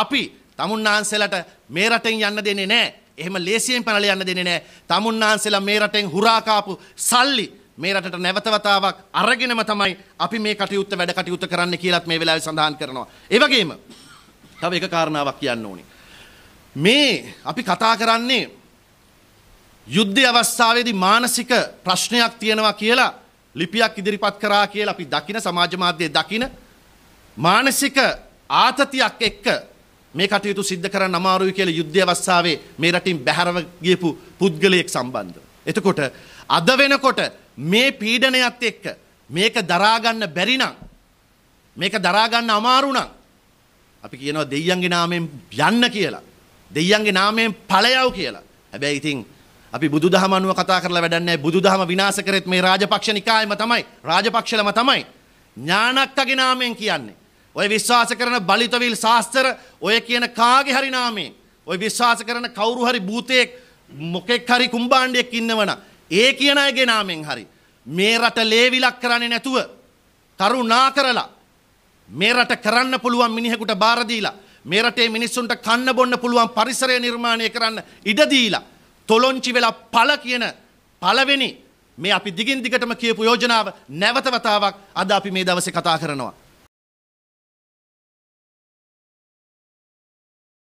අපි තමුන්නාන්සලට මේ රටෙන් යන්න දෙන්නේ නැහැ. එහෙම ලේසියෙන් පැනලා යන්න දෙන්නේ නැහැ. තමුන්නාන්සලා මේ රටෙන් හුරා කාපු සල්ලි මේ රටට නැවත වතාවක් අරගෙනම තමයි අපි මේ කටයුත්ත වැඩ කටයුතු කරන්න කියලාත් මේ වෙලාවේ සඳහන් කරනවා. ඒ වගේම තව එක කාරණාවක් කියන්න ඕනේ. මේ අපි කතා කරන්නේ යුද්ධ අවස්ථාවේදී මානසික ප්‍රශ්නයක් තියෙනවා කියලා ලිපියක් ඉදිරිපත් කරා කියලා අපි දකින සමාජ මාධ්‍යයේ දකින මානසික ආතතියක් එක්ක මේ කටයුතු සිද්ධ කරන්න අමාරුයි කියලා යුද්ධ අවස්ථාවේ මේ රටින් බැහැරව ගියපු පුද්ගලයෙක් සම්බන්ධව. එතකොට අද වෙනකොට මේ පීඩනයත් එක්ක මේක දරා ගන්න බැරි නම් මේක දරා ගන්න අමාරු නම් අපි කියනවා දෙයියන්ගේ නාමයෙන් යන්න කියලා. දෙයියන්ගේ නාමයෙන් ඵලයව් කියලා. හැබැයි ඉතින් අපි බුදුදහම අනුව කතා කරලා වැඩක් නැහැ. බුදුදහම විනාශ කරෙත් මේ රාජපක්ෂ නිකායෙම තමයි. රාජපක්ෂලම තමයි. ඥානක්කගේ නාමයෙන් කියන්නේ. ඔය විශ්වාස කරන බලිතවිල් ශාස්ත්‍ර ඔය කියන කාගේ හරි නාමේ ඔය විශ්වාස කරන කවුරු හරි භූතයෙක් මොකෙක් හරි කුම්බාණ්ඩයක් ඉන්නවන ะ ඒ කියන අයගේ නාමෙන් හරි මේ රට ලේවිලක් කරන්නේ නැතුව කරුණා කරලා මේ රට කරන්න පුළුවන් මිනිහෙකුට බාර දීලා මේ රටේ මිනිස්සුන්ට කන්න බොන්න පුළුවන් පරිසරය නිර්මාණය කරන්න ඉඩ දීලා තොලොංචි වෙලා පළ කියන පළවෙනි මේ අපි දිගින් දිගටම කියපු යෝජනාව නැවත වතාවක් අද අපි මේ දවසේ කතා කරනවා